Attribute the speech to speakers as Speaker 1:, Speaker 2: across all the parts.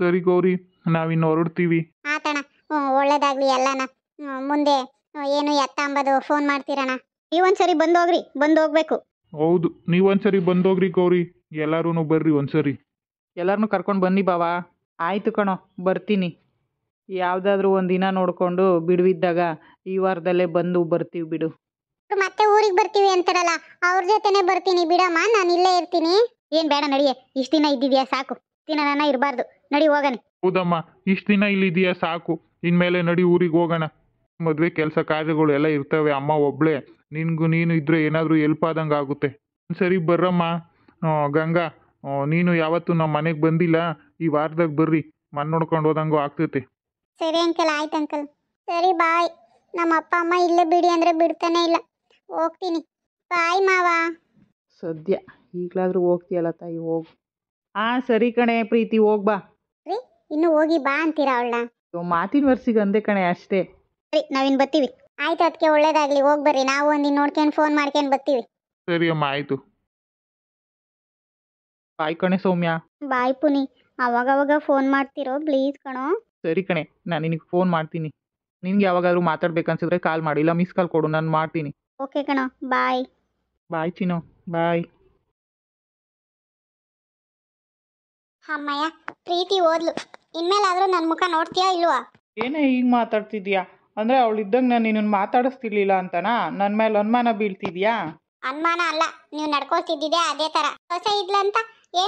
Speaker 1: ಸರಿ ಗೌರಿ ನಾವಿನ್ನು ಹೊರಡ್ತೀವಿ ಆತಣ
Speaker 2: ಹ್ಞೂ ಒಳ್ಳೇದಾಗ್ಲಿ ಎಲ್ಲ ಮುಂದೆ ಏನು ಎತ್ತ ಅಂಬದು ಫೋನ್ ಮಾಡ್ತೀರಣ್ಣ ನೀವೊಂದ್ಸರಿ ಬಂದೋಗ್ರಿ ಬಂದು ಹೋಗ್ಬೇಕು
Speaker 1: ಹೌದು ನೀವೊಂದ್ಸರಿ ಬಂದೋಗ್ರಿ ಗೌರಿ ಎಲ್ಲಾರು ಬರ್ರಿ ಒಂದ್ಸರಿ ಎಲ್ಲರನ್ನೂ ಕರ್ಕೊಂಡು ಬನ್ನಿ ಬಾವಾ ಆಯ್ತು ಕಣೋ ಬರ್ತೀನಿ
Speaker 3: ಯಾವುದಾದ್ರೂ ಒಂದು ದಿನ ನೋಡಿಕೊಂಡು ಬಿಡುವಿದ್ದಾಗ ಈ ವಾರದಲ್ಲೇ ಬಂದು ಬರ್ತೀವಿ ಬಿಡು ಮತ್ತೆ ಊರಿಗೆ ಬರ್ತೀವಿ ಅಂತಾರಲ್ಲ ಅವ್ರ
Speaker 2: ಜೊತೆನೆ ಬರ್ತೀನಿ ಬಿಡಮ್ಮ ನಾನು ಇಲ್ಲೇ ಇರ್ತೀನಿ ಏನ್ ಬೇಡ ನಡಿಯೇ ಇಷ್ಟು ದಿನ ಇದ್ದಿದ್ಯಾ ಸಾಕು ದಿನ
Speaker 1: ಇರಬಾರ್ದು ನಡಿ ಹೋಗಣ ಹೌದಮ್ಮ ಇಷ್ಟು ದಿನ ಇಲ್ಲಿದೀಯ ಸಾಕು ಇನ್ಮೇಲೆ ನಡಿ ಊರಿಗೆ ಹೋಗೋಣ ಮದ್ವೆ ಕೆಲಸ ಕಾರ್ಯಗಳು ಎಲ್ಲ ಇರ್ತವೆ ಅಮ್ಮ ಒಬ್ಳೆ ನಿನ್ಗೂ ನೀನು ಇದ್ರೆ ಏನಾದರೂ ಎಲ್ಪ್ ಆದಂಗೆ ಆಗುತ್ತೆ ಸರಿ ಬರ್ರಮ್ಮ ಗಂಗಾ ನೀನು ಯಾವತ್ತು ನಮ್ಮ ಮನೆಗೆ ಬಂದಿಲ್ಲ ಈ ವಾರದಾಗ ಬರ್ರಿ ಮನ್ ನೋಡ್ಕೊಂಡು ಹೋದಂಗೂ ಆಗ್ತೈತೆ
Speaker 2: ಸರಿ ಅಂಕಲ್ ಆಯ್ತು ಅಂಕಲ್ ಸರಿ ಬಾಯ್ ನಮ್ಮ ಅಪ್ಪ ಅಮ್ಮ ಇಲ್ಲೇ ಬಿಡಿ ಅಂದ್ರೆ ಬಿಡ್ತಾನೆ ಇಲ್ಲ ಹೋಗ್ತೀನಿ ಬಾಯ್ ಮಾವ
Speaker 3: ಸದ್ಯ ಈಗಲಾದರೂ ಹೋಗ್ತೀಯಲ್ಲ ತಾಯಿ ಹೋಗು ಹಾ ಸರಿ ಕಣೆ ಪ್ರೀತಿ ಹೋಗ್ಬಾ ಇನ್ನು ಹೋಗಿ ಬಾ ಅಂತೀರಾ ಅವಳನ್ನ ಮಾತಿನ ವರ್ಷಿಗೆ ಅಂದೆ ಕಣೆ ಅಷ್ಟೇ
Speaker 2: ಸರಿ ನಾವಿನ್ ಬತ್ತೀವಿ ಆಯ್ತು ಅದಕ್ಕೆ ಒಳ್ಳೇದಾಗ್ಲಿ ಹೋಗ್ ಬರ್ರಿ ನಾವು ಒಂದಿನ ನೋಡ್ಕೊಂಡು ಫೋನ್ ಮಾಡ್ಕೊಂಡು ಬತ್ತೀವಿ
Speaker 1: ಸರಿ
Speaker 3: ಅಮ್ಮ ಆಯ್ತು ಬಾಯ್ ಕಣೆ ಸೌಮ್ಯ
Speaker 2: ಬಾಯ್ ಪುನಿ ಅವಾಗ ಅವಾಗ ಫೋನ್ ಮಾಡ್ತಿರೋ ಪ್ಲೀಸ್ ಕಣೋ
Speaker 3: ಸರಿ ಕಣೆ ನಾನು ನಿನಗೆ ಫೋನ್ ಮಾಡ್ತೀನಿ ನಿನ್ಗೆ ಯಾವಾಗಾದ್ರೂ ಮಾತಾಡ್ಬೇಕನ್ಸಿದ್ರೆ ಕಾಲ್ ಮಾಡಿ ಇಲ್ಲ ಮಿಸ್ ಕಾಲ್ ಕೊಡು ನಾನು ಮಾಡ್ತೀನಿ
Speaker 2: ಓಕೆ ಕಣೋ ಬಾಯ್
Speaker 3: ಬಾಯ್ ಚಿನೋ ಬಾಯ್ ಅಮ್ಮಯ್ಯ ಪ್ರೀತಿ ಓದ್ಲು ಇನ್ಮೇಲಾದ್ರೂ ನನ್ನ ಮುಖ ನೋಡ್ತೀಯಾ ಇಲ್ವಾ ಏನೇ ಈಗ ಮಾತಾಡ್ತಿದ್ಯಾ ಅಂದ್ರೆ ಅವಳಿದ್ದಂಗೆ ನಾನು ನಿನ್ನ ಮಾತಾಡಿಸ್ತಿರ್ಲಿಲ್ಲ ಅಂತನಾ ನನ್ನ ಮೇಲೆ ಅನುಮಾನ ಬೀಳ್ತಿದ್ಯಾ
Speaker 2: ಅನುಮಾನ ಅಲ್ಲ ನೀವು ನಡ್ಕೊಳ್ತಿದ್ದಿದೆ ಅದೇ ತರ ಹೊಸ ಇದ್ಲಂತ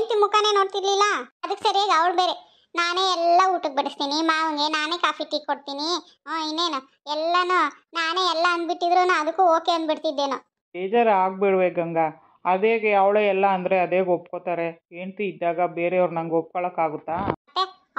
Speaker 2: ತಿ ಮುಖನೇ ನೋಡ್ತಿರ್ಲಿಲ್ಲ ಅದಕ್ಕೆ ಸರಿಯಾಗಿ ಅವಳು ಬೇರೆ ನಾನೇ ಎಲ್ಲ ಊಟಕ್ಕೆ ಬಡಿಸ್ತೀನಿ ಮಾವಂಗೆ ನಾನೇ ಕಾಫಿ ಟೀ ಕೊಡ್ತೀನಿ ಹಾ ಇನ್ನೇನು ಎಲ್ಲನೂ ನಾನೇ ಎಲ್ಲ ಅಂದ್ಬಿಟ್ಟಿದ್ರು ಅದಕ್ಕೂ ಓಕೆ ಅಂದ್ಬಿಡ್ತಿದ್ದೇನು
Speaker 3: ಬೇಜಾರು ಆಗ್ಬಿಡ್ವೆ ಗಂಗಾ ಅದೇಗೆ ಅವಳೇ ಎಲ್ಲ ಅಂದರೆ ಅದೇ ಒಪ್ಕೋತಾರೆ ತಿ ಇದ್ದಾಗ ಬೇರೆಯವ್ರು ನಂಗೆ ಆಗುತ್ತಾ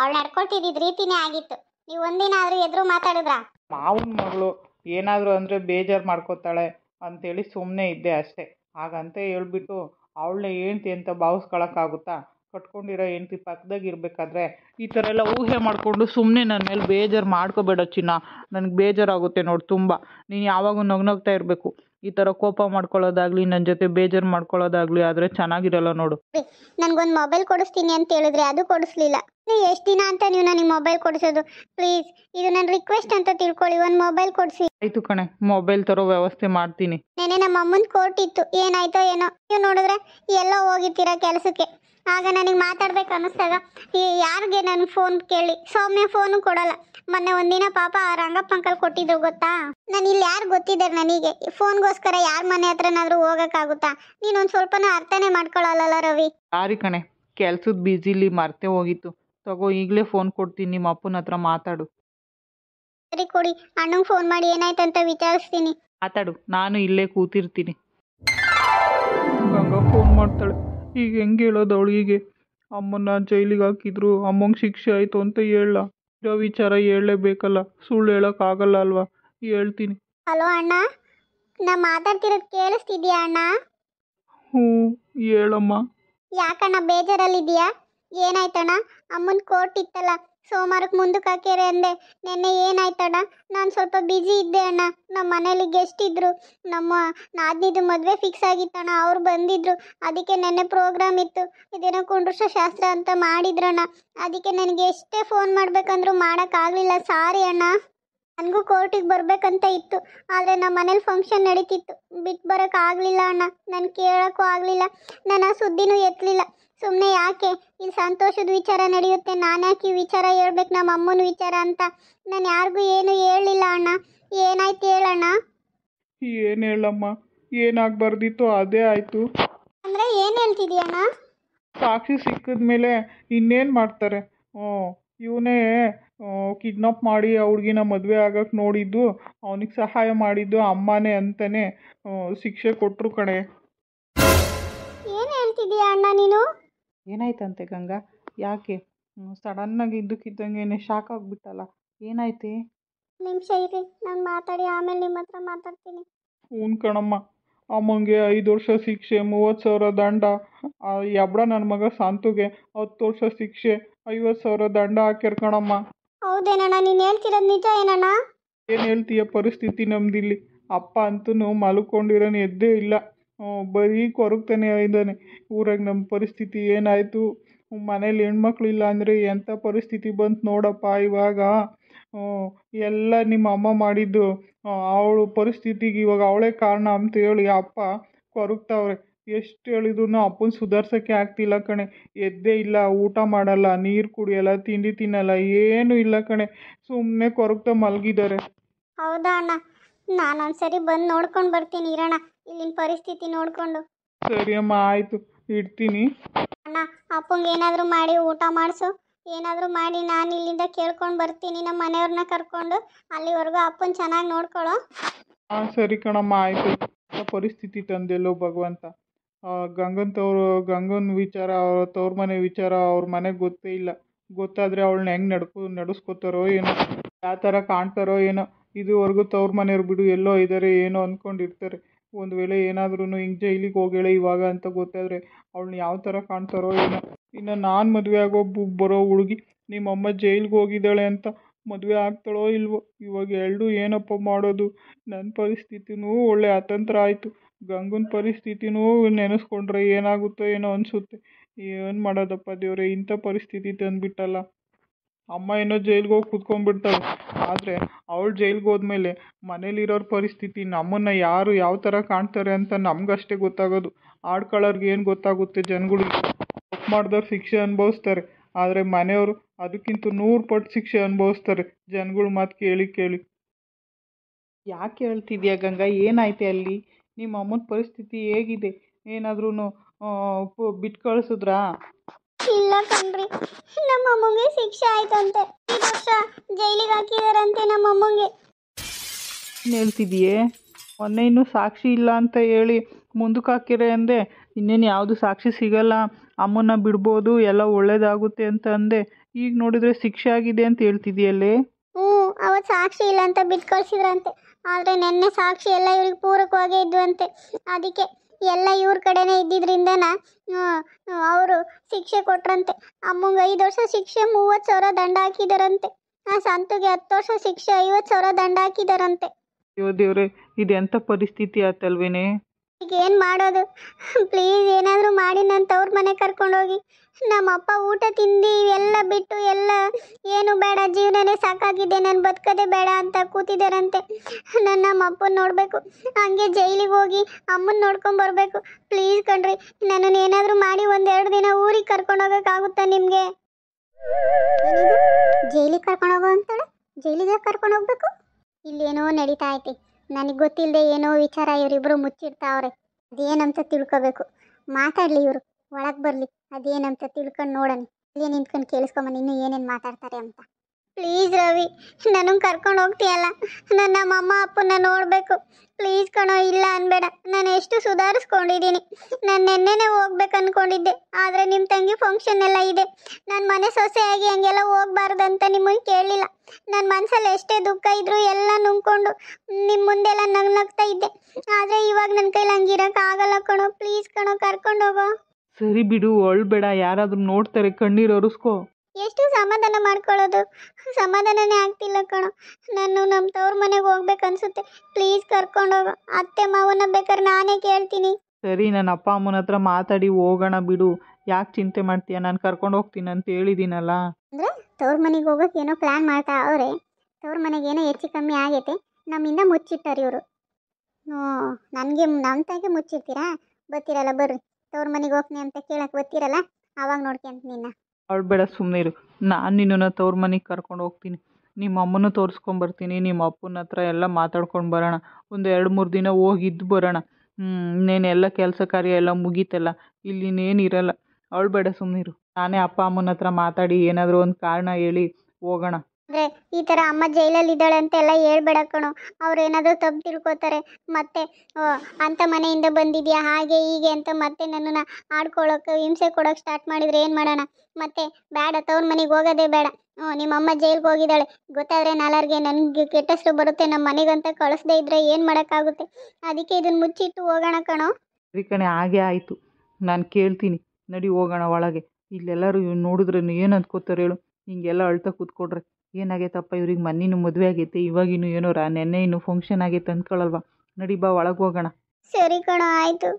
Speaker 2: ಅವಳು ನಡ್ಕೊಳ್ತಿದ್ದಿದ್ ರೀತಿನೇ ಆಗಿತ್ತು ನೀವು ಒಂದಿನ ಆದ್ರೂ ಎದುರು ಮಾತಾಡಿದ್ರ
Speaker 3: ಮಾವನ ಮಗಳು ಏನಾದರೂ ಅಂದ್ರೆ ಬೇಜಾರು ಮಾಡ್ಕೋತಾಳೆ ಅಂತೇಳಿ ಸುಮ್ಮನೆ ಇದ್ದೆ ಅಷ್ಟೇ ಹಾಗಂತ ಹೇಳ್ಬಿಟ್ಟು ಅವಳನ್ನ ಹೆಂಡ್ತಿ ಅಂತ ಭಾವಿಸ್ಕೊಳಕ್ಕಾಗುತ್ತಾ ಕಟ್ಕೊಂಡಿರೋ ಹೆಂಡ್ತಿ ಪಕ್ಕದಾಗ ಇರ್ಬೇಕಾದ್ರೆ ಈ ಥರ ಎಲ್ಲ ಊಹೆ ಮಾಡಿಕೊಂಡು ಸುಮ್ಮನೆ ನನ್ನ ಮೇಲೆ ಬೇಜಾರು ಮಾಡ್ಕೋಬೇಡ ಚಿನ್ನ ನನಗೆ ಬೇಜಾರಾಗುತ್ತೆ ನೋಡು ತುಂಬ ನೀನು ಯಾವಾಗೂ ನಗ್ನಗ್ತಾ ಇರಬೇಕು ಈ ತರ ಕೋಪ ಮಾಡ್ಕೊಳ್ಳೋದಾಗ್ಲಿ ನನ್ನ ಜೊತೆ ಬೇಜಾರ್ ಮಾಡ್ಕೊಳ್ಳೋದಾಗ್ಲಿ ಆದ್ರೆ ಚೆನ್ನಾಗಿರಲ್ಲ ನೋಡು
Speaker 2: ನನ್ಗೊಂದು ಮೊಬೈಲ್ ಕೊಡಿಸ್ತೀನಿ ಅಂತ ಹೇಳಿದ್ರೆ ಅದು ಕೊಡಿಸ್ಲಿಲ್ಲ ಎಷ್ಟು ದಿನ ಅಂತ ನೀವು ನನಗೆ ಮೊಬೈಲ್ ಕೊಡಿಸೋದು ಪ್ಲೀಸ್ ಇದು ನನ್ನ ರಿಕ್ವೆಸ್ಟ್ ಅಂತ ತಿಳ್ಕೊಳ್ಳಿ ಒಂದು
Speaker 3: ಮೊಬೈಲ್ ಕೊಡಿಸಿ ಆಯ್ತು ಕಣೆ ಮೊಬೈಲ್ ತರೋ ವ್ಯವಸ್ಥೆ ಮಾಡ್ತೀನಿ
Speaker 2: ನೆನೆ ನಮ್ಮ ಅಮ್ಮನ ಕೋರ್ಟ್ ಇತ್ತು ಏನಾಯ್ತೋ ಏನೋ ನೀವು ನೋಡಿದ್ರೆ ಎಲ್ಲೋ ಹೋಗಿರ್ತೀರಾ ಕೆಲಸಕ್ಕೆ ಆಗ ನನಗೆ ಮಾತಾಡ್ಬೇಕು ಅನ್ನಿಸ್ದಾಗ ಯಾರಿಗೆ ನಾನು ಫೋನ್ ಕೇಳಿ ಸೌಮ್ಯ ಫೋನು ಕೊಡಲ್ಲ ಮೊನ್ನೆ ಒಂದಿನ ಪಾಪ ರಂಗಪ್ಪ ಅಂಕಲ್ ಕೊಟ್ಟಿದ್ರು ಗೊತ್ತಾ ನಾನು ಇಲ್ಲಿ ಯಾರು ಗೊತ್ತಿದ್ದಾರೆ ನನಗೆ ಫೋನ್ಗೋಸ್ಕರ ಯಾರ ಮನೆ ಹತ್ರನಾದ್ರೂ ಹೋಗಕ್ಕಾಗುತ್ತಾ ನೀನೊಂದು ಸ್ವಲ್ಪನ ಅರ್ಥನೇ ಮಾಡ್ಕೊಳಲ್ಲ ರವಿ
Speaker 3: ಸಾರಿ ಕಣೆ ಕೆಲ್ಸದ ಬಿಜಿಲಿ ಮರ್ತೆ ಹೋಗಿತ್ತು ತಗೋ ಈಗಲೇ ಫೋನ್ ಕೊಡ್ತೀನಿ ನಿಮ್ಮ ಅಪ್ಪನ ಹತ್ರ ಮಾತಾಡು ಸರಿ ಕೊಡಿ ಅಣ್ಣಂಗೆ ಫೋನ್ ಮಾಡಿ ಅಂತ ವಿಚಾರಿಸ್ತೀನಿ ಮಾತಾಡು ನಾನು ಇಲ್ಲೇ ಕೂತಿರ್ತೀನಿ
Speaker 1: ಫೋನ್ ಮಾಡ್ತಾಳೆ ಈಗ ಹೆಂಗೆ ಹೇಳೋದು ಅವಳಿಗೆ ಅಮ್ಮನ ಜೈಲಿಗೆ ಹಾಕಿದ್ರು ಅಮ್ಮಂಗೆ ಶಿಕ್ಷೆ ಆಯಿತು ಅಂತ ಹೇಳ ಮುಖ್ಯ ವಿಚಾರ ಹೇಳಲೇಬೇಕಲ್ಲ ಸುಳ್ಳು ಆಗಲ್ಲ ಅಲ್ವಾ ಹೇಳ್ತೀನಿ ಹಲೋ ಅಣ್ಣ ನಾ ಮಾತಾಡ್ತಿರೋದು ಕೇಳಿಸ್ತಿದ್ಯಾ ಅಣ್ಣ ಹ್ಞೂ
Speaker 2: ಹೇಳಮ್ಮ ಯಾಕಣ್ಣ ಬೇಜಾರಲ್ಲಿದ್ಯಾ ಏನಾಯ್ತಣ್ಣ ಅಮ್ಮನ ಕೋರ್ಟ್ ಇತ್ತಲ್ಲ ಸೋಮವಾರಕ್ಕೆ ಮುಂದಕ್ಕೆ ಹಾಕ್ಯಾರೆ ಅಂದೆ ನೆನ್ನೆ ಏನಾಯ್ತಣ್ಣ ನಾನು ಸ್ವಲ್ಪ ಬ್ಯುಸಿ ಇದ್ದೆ ಅಣ್ಣ ನಮ್ಮ ಮನೇಲಿ ಗೆಸ್ಟ್ ಇದ್ದರು ನಮ್ಮ ನಾದಿನಿದು ಮದುವೆ ಫಿಕ್ಸ್ ಆಗಿತ್ತಣ್ಣ ಅವ್ರು ಬಂದಿದ್ದರು ಅದಕ್ಕೆ ನೆನ್ನೆ ಪ್ರೋಗ್ರಾಮ್ ಇತ್ತು ಇದೇನೋ ಕುಂಡ್ರಷ ಶಾಸ್ತ್ರ ಅಂತ ಮಾಡಿದ್ರಣ್ಣ ಅದಕ್ಕೆ ನನಗೆ ಎಷ್ಟೇ ಫೋನ್ ಮಾಡಬೇಕಂದ್ರೂ ಮಾಡೋಕ್ಕಾಗಲಿಲ್ಲ ಸಾರಿ ಅಣ್ಣ ನನಗೂ ಕೋರ್ಟಿಗೆ ಬರಬೇಕಂತ ಇತ್ತು ಆದರೆ ನಮ್ಮ ಮನೇಲಿ ಫಂಕ್ಷನ್ ನಡೀತಿತ್ತು ಬಿಟ್ಟು ಬರೋಕ್ಕಾಗಲಿಲ್ಲ ಅಣ್ಣ ನಾನು ಕೇಳೋಕ್ಕೂ ಆಗಲಿಲ್ಲ ನಾನು ಆ ಸುದ್ದಿನೂ ಎತ್ತಲಿಲ್ಲ ಸುಮ್ಮನೆ ಯಾಕೆ ಇಲ್ಲಿ ಸಂತೋಷದ ವಿಚಾರ ನಡೆಯುತ್ತೆ ನಾನು ಯಾಕೆ ಈ ವಿಚಾರ ಹೇಳ್ಬೇಕು ನಮ್ಮ ಅಮ್ಮನ ವಿಚಾರ ಅಂತ ನಾನು ಯಾರಿಗೂ ಏನು ಹೇಳಿಲ್ಲ ಅಣ್ಣ
Speaker 1: ಏನಾಯ್ತು ಹೇಳಣ್ಣ ಏನು ಹೇಳಮ್ಮ ಏನಾಗಬಾರ್ದಿತ್ತು ಅದೇ ಆಯಿತು ಅಂದರೆ ಏನು ಹೇಳ್ತಿದ್ಯಣ್ಣ ಸಾಕ್ಷಿ ಸಿಕ್ಕಿದ ಮೇಲೆ ಇನ್ನೇನು ಮಾಡ್ತಾರೆ ಹ್ಞೂ ಇವನೇ ಕಿಡ್ನಾಪ್ ಮಾಡಿ ಆ ಹುಡುಗಿನ ಮದುವೆ ಆಗಕ್ಕೆ ನೋಡಿದ್ದು ಅವನಿಗೆ ಸಹಾಯ ಮಾಡಿದ್ದು ಅಮ್ಮನೇ ಅಂತಲೇ ಶಿಕ್ಷೆ ಕೊಟ್ಟರು ಕಣೆ
Speaker 3: ಏನು ಹೇಳ್ತಿದೀಯ
Speaker 1: ಅಣ್ಣ ನೀನು ಏನಾಯ್ತಂತೆ ಗಂಗಾ ಯಾಕೆ
Speaker 3: ಸಡನ್ನಾಗಿ ಇದ್ದಕ್ಕಿದ್ದಂಗೆ ಶಾಕ್ ಆಗಿಬಿಟ್ಟಲ್ಲ ಏನಾಯಿತೆ ನಿಮಿಷ ಇರಿ
Speaker 2: ನಾನು ಮಾತಾಡಿ ಆಮೇಲೆ ನಿಮ್ಮ ಹತ್ರ ಮಾತಾಡ್ತೀನಿ
Speaker 1: ಹ್ಞೂ ಕಣಮ್ಮ ಅಮ್ಮಂಗೆ ಐದು ವರ್ಷ ಶಿಕ್ಷೆ ಮೂವತ್ತು ಸಾವಿರ ದಂಡ ಎಬ್ಬಡ ನನ್ನ ಮಗ ಸಂತುಗೆ ಹತ್ತು ವರ್ಷ ಶಿಕ್ಷೆ ಐವತ್ತು ಸಾವಿರ ದಂಡ ಹಾಕ್ಯಾರ ಕಣಮ್ಮ ಹೌದೇನಣ್ಣ ನೀನು ಹೇಳ್ತಿರೋದು ನಿಜ ಏನಣ್ಣ ಏನು ಹೇಳ್ತೀಯ ಪರಿಸ್ಥಿತಿ ನಮ್ದಿಲ್ಲಿ ಅಪ್ಪ ಅಂತೂ ಮಲ್ಕೊಂಡಿರೋನು ಎದ್ದೇ ಇಲ್ಲ ಬರೀ ಕೊರಗ್ತಾನೆ ಇದ್ದಾನೆ ಊರಾಗ ನಮ್ಮ ಪರಿಸ್ಥಿತಿ ಏನಾಯಿತು ಮನೇಲಿ ಹೆಣ್ಮಕ್ಳು ಇಲ್ಲ ಅಂದರೆ ಎಂಥ ಪರಿಸ್ಥಿತಿ ಬಂತು ನೋಡಪ್ಪ ಇವಾಗ ಎಲ್ಲ ನಿಮ್ಮ ಅಮ್ಮ ಮಾಡಿದ್ದು ಅವಳು ಪರಿಸ್ಥಿತಿಗೆ ಇವಾಗ ಅವಳೇ ಕಾರಣ ಹೇಳಿ ಅಪ್ಪ ಕೊರಗ್ತಾವ್ರೆ ಎಷ್ಟು ಹೇಳಿದ್ರು ಅಪ್ಪನ ಸುಧಾರ್ಸೋಕ್ಕೆ ಆಗ್ತಿಲ್ಲ ಕಣೆ ಎದ್ದೇ ಇಲ್ಲ ಊಟ ಮಾಡಲ್ಲ ನೀರು ಕುಡಿಯಲ್ಲ ತಿಂಡಿ ತಿನ್ನಲ್ಲ ಏನೂ ಇಲ್ಲ ಕಣೆ ಸುಮ್ಮನೆ ಕೊರಗ್ತಾ ಮಲಗಿದ್ದಾರೆ
Speaker 2: ಹೌದಾ ಅಣ್ಣ ನಾನು ಸರಿ ಬಂದು ನೋಡ್ಕೊಂಡು ಬರ್ತೀನಿ ಇರೋಣ ಇಲ್ಲಿನ ಪರಿಸ್ಥಿತಿ ನೋಡ್ಕೊಂಡು
Speaker 1: ಸರಿ ಅಮ್ಮ ಆಯಿತು ಇಡ್ತೀನಿ
Speaker 2: ಅಣ್ಣ ಅಪ್ಪಂಗೆ ಏನಾದರೂ ಮಾಡಿ ಊಟ ಮಾಡಿಸು ಏನಾದರೂ ಮಾಡಿ ನಾನು ಇಲ್ಲಿಂದ ಕೇಳ್ಕೊಂಡು ಬರ್ತೀನಿ ನಮ್ಮ ಮನೆಯವ್ರನ್ನ ಕರ್ಕೊಂಡು ಅಲ್ಲಿವರೆಗೂ ಅಪ್ಪನ ಚೆನ್ನಾಗಿ ನೋಡ್ಕೊಳ್ಳೋ
Speaker 1: ಹಾಂ ಸರಿ ಕಣಮ್ಮ ಆಯಿತು ಪರಿಸ್ಥಿತಿ ತಂದೆಲ್ಲೋ ಭಗವಂತ ಗಂಗನ್ ತವ್ರು ಗಂಗನ ವಿಚಾರ ಅವ್ರ ತವ್ರ ಮನೆ ವಿಚಾರ ಅವ್ರ ಮನೆಗೆ ಗೊತ್ತೇ ಇಲ್ಲ ಗೊತ್ತಾದರೆ ಅವಳನ್ನ ಹೆಂಗೆ ನಡ್ಕೊ ನಡೆಸ್ಕೋತಾರೋ ಏನೋ ಯಾವ ಥರ ಕಾಣ್ತಾರೋ ಏನೋ ಇದುವರೆಗೂ ತವ್ರ ಮನೆಯವ್ರು ಬಿಡು ಎಲ್ಲೋ ಇದ್ದಾರೆ ಏನೋ ಅಂದ್ಕೊಂಡಿರ್ತಾರೆ ಒಂದು ವೇಳೆ ಏನಾದ್ರೂ ಹಿಂಗೆ ಜೈಲಿಗೆ ಹೋಗೇಳೆ ಇವಾಗ ಅಂತ ಗೊತ್ತಾದರೆ ಅವ್ಳನ್ನ ಯಾವ ಥರ ಕಾಣ್ತಾರೋ ಏನೋ ಇನ್ನು ನಾನು ಮದುವೆ ಆಗೋ ಬರೋ ಹುಡುಗಿ ನಿಮ್ಮಮ್ಮ ಜೈಲಿಗೆ ಹೋಗಿದ್ದಾಳೆ ಅಂತ ಮದುವೆ ಆಗ್ತಾಳೋ ಇಲ್ವೋ ಇವಾಗ ಎರಡೂ ಏನಪ್ಪ ಮಾಡೋದು ನನ್ನ ಪರಿಸ್ಥಿತಿನೂ ಒಳ್ಳೆ ಅತಂತ್ರ ಆಯಿತು ಗಂಗನ ಪರಿಸ್ಥಿತಿನೂ ನೆನೆಸ್ಕೊಂಡ್ರೆ ಏನಾಗುತ್ತೋ ಏನೋ ಅನಿಸುತ್ತೆ ಏನು ಮಾಡೋದಪ್ಪ ದೇವರೇ ಇಂಥ ಪರಿಸ್ಥಿತಿ ತಂದುಬಿಟ್ಟಲ್ಲ ಅಮ್ಮ ಏನೋ ಜೈಲಿಗೆ ಹೋಗಿ ಕುತ್ಕೊಂಡ್ಬಿಡ್ತಾಳೆ ಆದರೆ ಅವಳು ಜೈಲ್ಗೆ ಹೋದ್ಮೇಲೆ ಮನೇಲಿರೋರ ಪರಿಸ್ಥಿತಿ ನಮ್ಮನ್ನು ಯಾರು ಯಾವ ಥರ ಕಾಣ್ತಾರೆ ಅಂತ ನಮಗಷ್ಟೇ ಗೊತ್ತಾಗೋದು ಆಡ್ಕೊಳ್ಳೋರ್ಗೆ ಏನು ಗೊತ್ತಾಗುತ್ತೆ ಜನಗಳಿಗೆ ತಪ್ಪು ಮಾಡಿದವ್ರು ಶಿಕ್ಷೆ ಅನುಭವಿಸ್ತಾರೆ ಆದರೆ ಮನೆಯವರು ಅದಕ್ಕಿಂತ ನೂರು ಪಟ್ಟು ಶಿಕ್ಷೆ ಅನುಭವಿಸ್ತಾರೆ ಜನಗಳ ಮಾತು ಕೇಳಿ ಕೇಳಿ
Speaker 3: ಯಾಕೆ ಹೇಳ್ತಿದ್ಯಾ ಗಂಗಾ ಏನಾಯ್ತು ಅಲ್ಲಿ ನಿಮ್ಮ ಅಮ್ಮನ ಪರಿಸ್ಥಿತಿ ಹೇಗಿದೆ ಏನಾದ್ರೂ ಬಿಟ್ಟು ಕಳ್ಸಿದ್ರಾ ಇಲ್ಲ ಕಣ್ರಿ ನಮ್ಮ ಅಮ್ಮಂಗೆ ಶಿಕ್ಷೆ ಆಯ್ತಂತೆ ಈ ವರ್ಷ ಜೈಲಿಗೆ ಹಾಕಿದಾರಂತೆ ನಮ್ಮ ಅಮ್ಮಂಗೆ ಹೇಳ್ತಿದೆಯೇ ಮೊನ್ನೆ ಇನ್ನೂ ಸಾಕ್ಷಿ ಇಲ್ಲ ಅಂತ ಹೇಳಿ ಮುಂದಕ್ಕೆ ಹಾಕಿರೆ ಅಂದೆ ಇನ್ನೇನು ಯಾವುದು ಸಾಕ್ಷಿ ಸಿಗಲ್ಲ ಅಮ್ಮನ್ನ ಬಿಡ್ಬೋದು ಎಲ್ಲ ಒಳ್ಳೇದಾಗುತ್ತೆ ಅಂತ ಅಂದೆ ಈಗ ನೋಡಿದ್ರೆ ಶಿಕ್ಷೆ ಆಗಿದೆ ಅಂತ ಹೇಳ್ತಿದೆಯಲ್ಲೇ ಹ್ಞೂ ಅವತ್ತು ಸಾಕ್ಷಿ ಇಲ್ಲ ಅಂತ ಬಿಟ್ಟು ಕಳ್ಸಿದ್ರಂತೆ
Speaker 2: ಆದರೆ ಸಾಕ್ಷಿ ಎಲ್ಲ ಇವ್ರಿಗೆ ಪೂರಕವಾಗೇ ಇದ್ವಂತೆ ಅದಕ್ಕೆ ಎಲ್ಲ ಇವ್ರ ಕಡೆನೆ ಇದ್ದಿದ್ರಿಂದನ ಅವರು ಶಿಕ್ಷೆ ಕೊಟ್ರಂತೆ ಅಮ್ಮಂಗೆ ಐದು ವರ್ಷ ಶಿಕ್ಷೆ ಮೂವತ್ತು ಸಾವಿರ ದಂಡ ಹಾಕಿದಾರಂತೆ ಆ ಸಂತುಗೆ ಹತ್ತು ವರ್ಷ ಶಿಕ್ಷೆ ಐವತ್ತು ಸಾವಿರ ದಂಡ ಹಾಕಿದಾರಂತೆ
Speaker 3: ಅಯ್ಯೋ ದೇವರೇ ಇದೆಂಥ ಪರಿಸ್ಥಿತಿ ಆತಲ್ವೇನೆ
Speaker 2: ಈಗ ಏನು ಮಾಡೋದು ಪ್ಲೀಸ್ ಏನಾದರೂ ಮಾಡಿ ನನ್ನ ತವ್ರ ಮನೆ ಕರ್ಕೊಂಡೋಗಿ ಅಪ್ಪ ಊಟ ತಿಂದಿ ಎಲ್ಲ ಬಿಟ್ಟು ಎಲ್ಲ ಏನು ಬೇಡ ಜೀವನನೇ ಸಾಕಾಗಿದೆ ನಾನು ಬದುಕದೆ ಬೇಡ ಅಂತ ಕೂತಿದಾರಂತೆ ನನ್ನ ನಮ್ಮ ಅಪ್ಪನ ನೋಡಬೇಕು ಹಂಗೆ ಜೈಲಿಗೆ ಹೋಗಿ ಅಮ್ಮನ ನೋಡ್ಕೊಂಡು ಬರ್ಬೇಕು ಪ್ಲೀಸ್ ಕಣ್ರಿ ನನ್ನನ್ನು ಏನಾದರೂ ಮಾಡಿ ಒಂದೆರಡು ದಿನ ಊರಿಗೆ ಕರ್ಕೊಂಡು ಕರ್ಕೊಂಡೋಗೋಕ್ಕಾಗುತ್ತಾ ನಿಮಗೆ ಜೈಲಿಗೆ ಕರ್ಕೊಂಡು ಹೋಗೋ ಜೈಲಿಗೆ ಕರ್ಕೊಂಡು ಹೋಗ್ಬೇಕು ಇಲ್ಲೇನೋ ನಡೀತಾ ಐತಿ ನನಗೆ ಗೊತ್ತಿಲ್ಲದೆ ಏನೋ ವಿಚಾರ ಇವರಿಬ್ಬರು ಮುಚ್ಚಿಡ್ತಾವ್ರೆ ಅದೇನಂತ ತಿಳ್ಕೊಬೇಕು ಮಾತಾಡಲಿ ಇವರು ಒಳಗೆ ಬರಲಿ ಅದೇನಂತ ತಿಳ್ಕೊಂಡು ನೋಡೋಣ ಇಲ್ಲಿ ನಿಂತ್ಕೊಂಡು ಕೇಳಿಸ್ಕೊಂಬನಿ ಇನ್ನೂ ಏನೇನು ಮಾತಾಡ್ತಾರೆ ಅಂತ ಪ್ಲೀಸ್ ರವಿ ನನಗೆ ಕರ್ಕೊಂಡು ಹೋಗ್ತೀಯಲ್ಲ ನನ್ನ ನಮ್ಮ ಅಮ್ಮ ಅಪ್ಪನ ನೋಡಬೇಕು ಪ್ಲೀಸ್ ಕಣೋ ಇಲ್ಲ ಅನ್ಬೇಡ ನಾನು ಎಷ್ಟು ಸುಧಾರಿಸ್ಕೊಂಡಿದ್ದೀನಿ ನಾನು ನೆನ್ನೆನೇ ಹೋಗ್ಬೇಕು ಅಂದ್ಕೊಂಡಿದ್ದೆ ಆದರೆ ನಿಮ್ಮ ತಂಗಿ ಫಂಕ್ಷನ್ ಎಲ್ಲ ಇದೆ ನನ್ನ ಮನೆ ಸೊಸೆಯಾಗಿ ಹಂಗೆಲ್ಲ ಹೋಗ್ಬಾರ್ದು ಅಂತ ನಿಮಗೆ ಕೇಳಲಿಲ್ಲ ನನ್ನ ಮನಸ್ಸಲ್ಲಿ ಎಷ್ಟೇ ದುಃಖ ಇದ್ದರೂ ಎಲ್ಲ ನುಂಗ್ಕೊಂಡು ನಿಮ್ಮ ಮುಂದೆಲ್ಲ ನಗ್ ನಗ್ತಾ ಇದ್ದೆ ಆದರೆ ಇವಾಗ ನನ್ನ ಕೈಲಿ ಹಂಗೆ ಆಗಲ್ಲ ಕಣೋ ಪ್ಲೀಸ್ ಕಣೋ ಕರ್ಕೊಂಡು ಹೋಗೋ
Speaker 3: ಸರಿ ಬಿಡು ಅಳ್ಬೇಡ ಯಾರಾದರೂ ನೋಡ್ತಾರೆ ಕಣ್ಣೀರು ಒರೆಸ್ಕೋ
Speaker 2: ಎಷ್ಟು ಸಮಾಧಾನ ಮಾಡ್ಕೊಳ್ಳೋದು ಸಮಾಧಾನನೇ ಆಗ್ತಿಲ್ಲ ಕಣ ನಾನು ನಮ್ಮ ತವ್ರ ಮನೆಗೆ
Speaker 3: ಹೋಗ್ಬೇಕನ್ಸುತ್ತೆ
Speaker 2: ಪ್ಲೀಸ್ ಕರ್ಕೊಂಡೋಗು ಅತ್ತೆ ಮಾವನ ಬೇಕಾದ್ರೆ ನಾನೇ
Speaker 3: ಕೇಳ್ತೀನಿ ಸರಿ ನನ್ನ ಅಪ್ಪ ಅಮ್ಮನ ಹತ್ರ ಮಾತಾಡಿ ಹೋಗೋಣ ಬಿಡು ಯಾಕೆ ಚಿಂತೆ ಮಾಡ್ತೀಯ ನಾನು ಕರ್ಕೊಂಡು ಹೋಗ್ತೀನಿ ಅಂತ ಹೇಳಿದ್ದೀನಲ್ಲ
Speaker 2: ಅಂದರೆ ತವ್ರ ಮನೆಗೆ ಹೋಗೋಕೆ ಏನೋ ಪ್ಲ್ಯಾನ್ ಮಾಡ್ತಾ ಅವರೇ ತವ್ರ ಮನೆಗೆ ಏನೋ ಹೆಚ್ಚು ಕಮ್ಮಿ ಆಗೈತೆ ನಮ್ಮಿಂದ ಮುಚ್ಚಿಟ್ಟಾರೆ ಇವರು ಹ್ಞೂ ನನಗೆ ನಮ್ಮ ತಾಯಿಗೆ ಮುಚ್ಚಿರ್ತೀರಾ ಬರ್ತೀರಲ್ಲ ಬರ್ರಿ ತವ್ರ ಮನೆಗೆ ಹೋಗ್ತೀನಿ ಅಂತ ಕೇಳಕ್ಕೆ ಗೊತ್ತಿರಲ್ಲ ಆವಾಗ ನೋಡ್ಕೊಂತ ನಿನ್ನ
Speaker 3: ಬೇಡ ಸುಮ್ಮನೆ ಇರು ನಾನು ನಿನ್ನನ್ನು ತವ್ರ ಮನೆಗೆ ಕರ್ಕೊಂಡು ಹೋಗ್ತೀನಿ ನಿಮ್ಮ ಅಮ್ಮನೂ ತೋರಿಸ್ಕೊಂಬರ್ತೀನಿ ನಿಮ್ಮ ಅಪ್ಪನ ಹತ್ರ ಎಲ್ಲ ಮಾತಾಡ್ಕೊಂಡು ಬರೋಣ ಒಂದು ಎರಡು ಮೂರು ದಿನ ಹೋಗಿದ್ದು ಬರೋಣ ಇನ್ನೇನು ಎಲ್ಲ ಕೆಲಸ ಕಾರ್ಯ ಎಲ್ಲ ಮುಗೀತಲ್ಲ ಇಲ್ಲಿ ಇನ್ನೇನು ಇರೋಲ್ಲ ಸುಮ್ಮನೆ ಸುಮ್ಮನಿರು ನಾನೇ ಅಪ್ಪ ಅಮ್ಮನ ಹತ್ರ ಮಾತಾಡಿ ಏನಾದರೂ ಒಂದು ಕಾರಣ ಹೇಳಿ ಹೋಗೋಣ
Speaker 2: ಅಂದರೆ ಈ ತರ ಅಮ್ಮ ಜೈಲಲ್ಲಿ ಇದ್ದಾಳೆ ಎಲ್ಲ ಹೇಳ್ಬೇಡ ಕಣೋ ಅವ್ರು ಏನಾದರೂ ತಪ್ಪು ತಿಳ್ಕೊತಾರೆ ಮತ್ತೆ ಅಂತ ಮನೆಯಿಂದ ಬಂದಿದ್ಯಾ ಹಾಗೆ ಹೀಗೆ ಅಂತ ಮತ್ತೆ ನನ್ನನ್ನ ಆಡ್ಕೊಳ್ಳೋಕೆ ಹಿಂಸೆ ಕೊಡೋಕೆ ಸ್ಟಾರ್ಟ್ ಮಾಡಿದ್ರೆ ಏನ್ ಮಾಡೋಣ ಮತ್ತೆ ಬೇಡ ತವ್ರ ಮನೆಗೆ ಹೋಗೋದೆ ಬೇಡ ಹ್ಞೂ ನಿಮ್ಮಮ್ಮ ಜೈಲ್ಗೆ ಹೋಗಿದ್ದಾಳೆ ಗೊತ್ತಾದರೆ ನಾಲರ್ಗೆ ನನಗೆ ಕೆಟ್ಟಷ್ಟು ಬರುತ್ತೆ ನಮ್ಮ ಮನೆಗಂತ ಕಳಿಸದೇ ಇದ್ರೆ ಏನು ಮಾಡೋಕ್ಕಾಗುತ್ತೆ ಅದಕ್ಕೆ ಇದನ್ನ ಮುಚ್ಚಿಟ್ಟು ಹೋಗೋಣ ಕಣೋ
Speaker 3: ಸರಿ ಕಣೆ ಹಾಗೆ ಆಯಿತು ನಾನು ಕೇಳ್ತೀನಿ ನಡಿ ಹೋಗೋಣ ಒಳಗೆ ಇಲ್ಲೆಲ್ಲರೂ ನೋಡಿದ್ರೆ ಏನು ಅಂದ್ಕೋತಾರೆ ಹೇಳು ಹಿಂಗೆಲ್ಲ ಅಳ್ತಾ ಕೂತ್ಕೊಡ್ರೆ ಏನಾಗೈತಪ್ಪ ಇವ್ರಿಗೆ ಮೊನ್ನೆನೂ ಮದುವೆ ಆಗೈತೆ ಇವಾಗಿನೂ ಏನೋ ರಾ ನೆನ್ನೆ ಇನ್ನೂ ಫಂಕ್ಷನ್ ಆಗೈತೆ ಅಂದ್ಕೊಳ್ಳಲ್ವಾ ನಡಿ ಬಾ ಒಳಗೆ ಹೋಗೋಣ ಸರಿ ಕಣ ಆಯಿತು